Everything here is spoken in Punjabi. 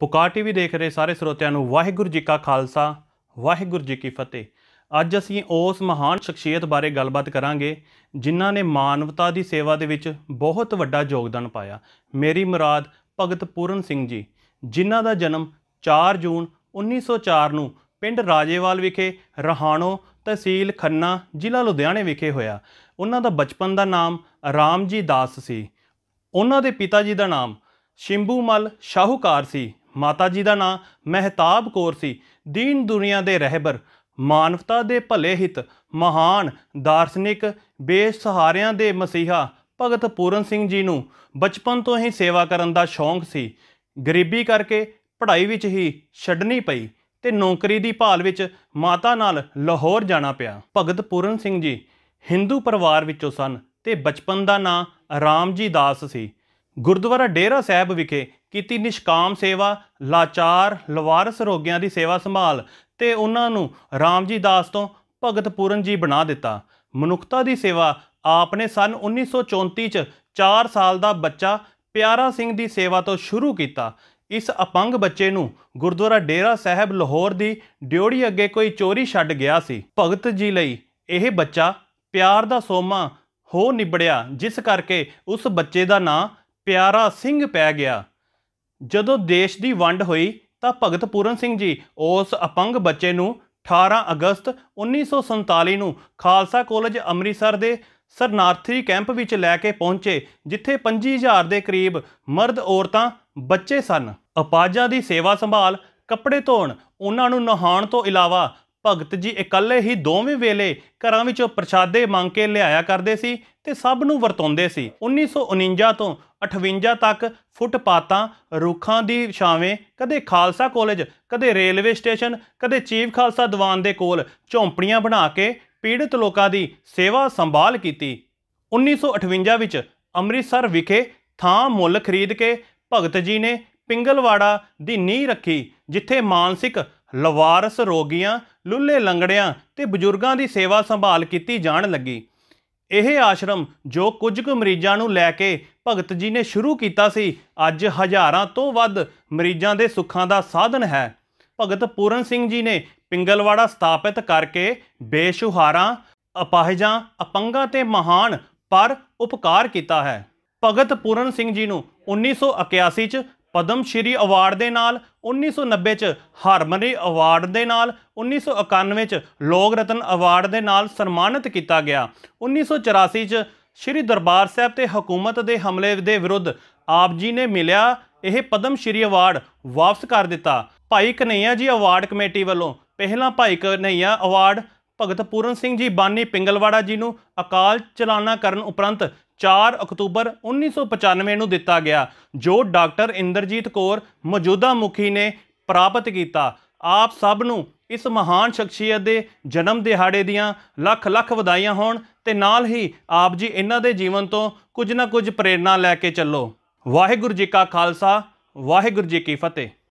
ਪੁਕਾਰ ਟੀਵੀ ਦੇਖ ਰਹੇ ਸਾਰੇ ਸਰੋਤਿਆਂ ਨੂੰ ਵਾਹਿਗੁਰੂ ਜੀ ਕਾ ਖਾਲਸਾ ਵਾਹਿਗੁਰੂ ਜੀ ਕੀ ਫਤਿਹ ਅੱਜ ਅਸੀਂ ਉਸ ਮਹਾਨ ਸ਼ਖਸੀਅਤ ਬਾਰੇ ਗੱਲਬਾਤ ਕਰਾਂਗੇ ਜਿਨ੍ਹਾਂ ਨੇ ਮਾਨਵਤਾ ਦੀ ਸੇਵਾ ਦੇ ਵਿੱਚ ਬਹੁਤ ਵੱਡਾ ਯੋਗਦਾਨ ਪਾਇਆ ਮੇਰੀ ਮੁਰਾਦ ਭਗਤ ਪੂਰਨ ਸਿੰਘ ਜੀ ਜਿਨ੍ਹਾਂ ਦਾ ਜਨਮ 4 ਜੂਨ 1904 ਨੂੰ ਪਿੰਡ ਰਾਜੇਵਾਲ ਵਿਖੇ ਰਹਾਣੋ ਤਹਿਸੀਲ ਖੰਨਾ ਜ਼ਿਲ੍ਹਾ ਲੁਧਿਆਣੇ ਵਿਖੇ ਹੋਇਆ ਉਹਨਾਂ ਦਾ ਬਚਪਨ ਦਾ ਨਾਮ ਰਾਮਜੀ ਦਾਸ ਸੀ ਉਹਨਾਂ ਦੇ ਪਿਤਾ ਜੀ ਦਾ ਨਾਮ ਸ਼ਿੰਭੂ ਮਲ ਸ਼ਾਹੂਕਾਰ ਸੀ ਮਾਤਾ ਜੀ ਦਾ ਨਾਂ ਮਹਿਤਾਬ ਕੌਰ ਸੀ ਦੀਨ ਦੁਨੀਆ ਦੇ ਰਹਿਬਰ ਮਾਨਵਤਾ ਦੇ ਭਲੇ ਹਿਤ ਮਹਾਨ ਦਾਰਸ਼ਨਿਕ ਬੇਸਹਾਰਿਆਂ ਦੇ ਮਸੀਹਾ ਭਗਤ ਪੂਰਨ ਸਿੰਘ ਜੀ ਨੂੰ ਬਚਪਨ ਤੋਂ ਹੀ ਸੇਵਾ ਕਰਨ ਦਾ ਸ਼ੌਂਕ ਸੀ ਗਰੀਬੀ ਕਰਕੇ ਪੜ੍ਹਾਈ ਵਿੱਚ ਹੀ ਛੱਡਣੀ ਪਈ ਤੇ ਨੌਕਰੀ ਦੀ ਭਾਲ ਵਿੱਚ ਮਾਤਾ ਨਾਲ ਲਾਹੌਰ ਜਾਣਾ ਪਿਆ ਭਗਤ ਪੂਰਨ ਸਿੰਘ ਜੀ ਹਿੰਦੂ ਪਰਿਵਾਰ ਵਿੱਚੋਂ ਸਨ ਤੇ ਬਚਪਨ ਦਾ ਨਾਂ ਰਾਮ ਜੀ ਦਾਸ ਸੀ ਗੁਰਦੁਆਰਾ ਡੇਰਾ ਸਾਹਿਬ ਵਿਖੇ ਕੀਤੀ ਨਿਸ਼ਕਾਮ ਸੇਵਾ ਲਾਚਾਰ ਲਵਾਰਸ ਰੋਗੀਆਂ ਦੀ ਸੇਵਾ ਸੰਭਾਲ ਤੇ ਉਹਨਾਂ ਨੂੰ ਰਾਮਜੀ ਦਾਸ ਤੋਂ ਭਗਤ ਪੂਰਨ ਜੀ ਬਣਾ ਦਿੱਤਾ ਮਨੁੱਖਤਾ ਦੀ ਸੇਵਾ ਆਪ ਨੇ ਸਨ 1934 ਚ 4 ਸਾਲ ਦਾ ਬੱਚਾ ਪਿਆਰਾ ਸਿੰਘ ਦੀ ਸੇਵਾ ਤੋਂ ਸ਼ੁਰੂ ਕੀਤਾ ਇਸ ਅਪੰਗ ਬੱਚੇ ਨੂੰ ਗੁਰਦੁਆਰਾ ਡੇਰਾ ਸਾਹਿਬ ਲਾਹੌਰ ਦੀ ਡਿਉੜੀ ਅੱਗੇ ਕੋਈ ਚੋਰੀ ਛੱਡ ਗਿਆ ਸੀ ਭਗਤ ਜੀ ਲਈ ਇਹ ਬੱਚਾ ਪਿਆਰ ਦਾ ਸੋਮਾ ਹੋ ਨਿਬੜਿਆ ਜਿਸ ਕਰਕੇ ਉਸ ਬੱਚੇ ਦਾ ਨਾਂ ਪਿਆਰਾ ਸਿੰਘ ਪੈ ਗਿਆ ਜਦੋਂ ਦੇਸ਼ ਦੀ ਵੰਡ ਹੋਈ ਤਾਂ ਭਗਤ ਪੂਰਨ ਸਿੰਘ ਜੀ ਉਸ ਅਪੰਗ ਬੱਚੇ ਨੂੰ 18 ਅਗਸਤ 1947 ਨੂੰ ਖਾਲਸਾ ਕਾਲਜ ਅੰਮ੍ਰਿਤਸਰ ਦੇ ਸਰਨਾਰਥੀ ਕੈਂਪ ਵਿੱਚ ਲੈ ਕੇ ਪਹੁੰਚੇ ਜਿੱਥੇ 25000 ਦੇ ਕਰੀਬ ਮਰਦ ਔਰਤਾਂ ਬੱਚੇ ਸਨ ਅਪਾਜਾਂ ਦੀ ਸੇਵਾ ਸੰਭਾਲ ਕੱਪੜੇ ਧੋਣ ਉਹਨਾਂ ਨੂੰ ਨਹਾਉਣ ਤੋਂ ਇਲਾਵਾ ਭਗਤ ਜੀ ਇਕੱਲੇ ਹੀ ਦੋਵੇਂ ਵੇਲੇ ਘਰਾਂ ਵਿੱਚੋਂ ਪ੍ਰਸ਼ਾਦੇ ਮੰਗ ਕੇ ਲਿਆਇਆ ਕਰਦੇ ਸੀ ਤੇ ਸਭ ਨੂੰ ਵਰਤੋਂਦੇ ਸੀ 1949 ਤੋਂ 58 ਤੱਕ ਫੁੱਟਪਾਤਾਂ ਰੁੱਖਾਂ ਦੀ ਛਾਵੇਂ ਕਦੇ ਖਾਲਸਾ ਕਾਲਜ ਕਦੇ ਰੇਲਵੇ ਸਟੇਸ਼ਨ ਕਦੇ ਚੀਫ ਖਾਲਸਾ ਦੀਵਾਨ ਦੇ ਕੋਲ ਝੌਂਪੜੀਆਂ ਬਣਾ ਕੇ ਪੀੜਤ ਲੋਕਾਂ ਦੀ ਸੇਵਾ ਸੰਭਾਲ ਕੀਤੀ 1958 ਵਿੱਚ ਅੰਮ੍ਰਿਤਸਰ ਵਿਖੇ ਥਾਂ ਮੁੱਲ ਖਰੀਦ ਕੇ ਭਗਤ ਜੀ ਨੇ ਪਿੰਗਲਵਾੜਾ ਦੀ ਨੀਂਹ ਰੱਖੀ ਜਿੱਥੇ ਮਾਨਸਿਕ ਲਵਾਰਸ ਰੋਗੀਆਂ ਲੁੱਲੇ ਲੰਗੜਿਆਂ ਤੇ ਬਜ਼ੁਰਗਾਂ ਦੀ ਸੇਵਾ ਸੰਭਾਲ ਕੀਤੀ ਜਾਣ ਲੱਗੀ ਇਹ ਆਸ਼ਰਮ ਜੋ ਕੁਝ ਕੁ ਮਰੀਜ਼ਾਂ ਨੂੰ ਲੈ ਕੇ ਭਗਤ ਜੀ ਨੇ ਸ਼ੁਰੂ ਕੀਤਾ ਸੀ ਅੱਜ ਹਜ਼ਾਰਾਂ ਤੋਂ ਵੱਧ ਮਰੀਜ਼ਾਂ ਦੇ ਸੁੱਖਾਂ ਦਾ ਸਾਧਨ ਹੈ ਭਗਤ ਪੂਰਨ ਸਿੰਘ ਜੀ ਨੇ ਪਿੰਗਲਵਾੜਾ ਸਥਾਪਿਤ ਕਰਕੇ ਬੇਸ਼ੁਹਾਰਾਂ ਅਪਾਹਜਾਂ ਅਪੰਗਾਂ ਤੇ ਮਹਾਨ ਪਰ ਉਪਕਾਰ ਕੀਤਾ ਹੈ ਭਗਤ ਪੂਰਨ ਸਿੰਘ ਜੀ ਨੂੰ 1981 ਚ ਪਦਮ ਸ਼੍ਰੀ ਅਵਾਰਡ ਦੇ ਨਾਲ 1990 ਚ ਹਾਰਮਨੀ ਅਵਾਰਡ ਦੇ ਨਾਲ 1991 ਚ ਲੋਗ ਰਤਨ ਅਵਾਰਡ ਦੇ ਨਾਲ ਸਨਮਾਨਿਤ ਕੀਤਾ ਗਿਆ 1984 ਚ ਸ਼੍ਰੀ ਦਰਬਾਰ ਸਾਹਿਬ ਤੇ ਹਕੂਮਤ ਦੇ ਹਮਲੇ ਦੇ ਵਿਰੁੱਧ ਆਪ ਜੀ ਨੇ ਮਿਲਿਆ ਇਹ ਪਦਮ ਸ਼੍ਰੀ ਅਵਾਰਡ ਵਾਪਸ ਕਰ ਦਿੱਤਾ ਭਾਈ ਕਨਈਆ ਜੀ ਅਵਾਰਡ ਕਮੇਟੀ ਵੱਲੋਂ ਪਹਿਲਾ ਭਾਈ ਕਨਈਆ ਅਵਾਰਡ ਭਗਤ ਪੂਰਨ ਸਿੰਘ ਜੀ ਬਾਨੀ ਪਿੰਗਲਵਾੜਾ ਜੀ ਨੂੰ ਅਕਾਲ ਚਲਾਣਾ ਕਰਨ ਉਪਰੰਤ 4 ਅਕਤੂਬਰ 1995 ਨੂੰ ਦਿੱਤਾ ਗਿਆ ਜੋ ਡਾਕਟਰ ਇੰਦਰਜੀਤ ਕੌਰ ਮੌਜੂਦਾ ਮੁਖੀ ਨੇ ਪ੍ਰਾਪਤ ਕੀਤਾ ਆਪ ਸਭ ਨੂੰ ਇਸ ਮਹਾਨ ਸ਼ਖਸੀਅਤ ਦੇ ਜਨਮ ਦਿਹਾੜੇ ਦੀਆਂ ਲੱਖ ਲੱਖ ਵਧਾਈਆਂ ਹੋਣ ਤੇ ਨਾਲ ਹੀ ਆਪ ਜੀ ਇਹਨਾਂ ਦੇ ਜੀਵਨ ਤੋਂ ਕੁਝ ਨਾ ਕੁਝ ਪ੍ਰੇਰਣਾ ਲੈ ਕੇ ਚੱਲੋ ਵਾਹਿਗੁਰੂ ਜੀ ਕਾ ਖਾਲਸਾ ਵਾਹਿਗੁਰੂ ਜੀ ਕੀ ਫਤਿਹ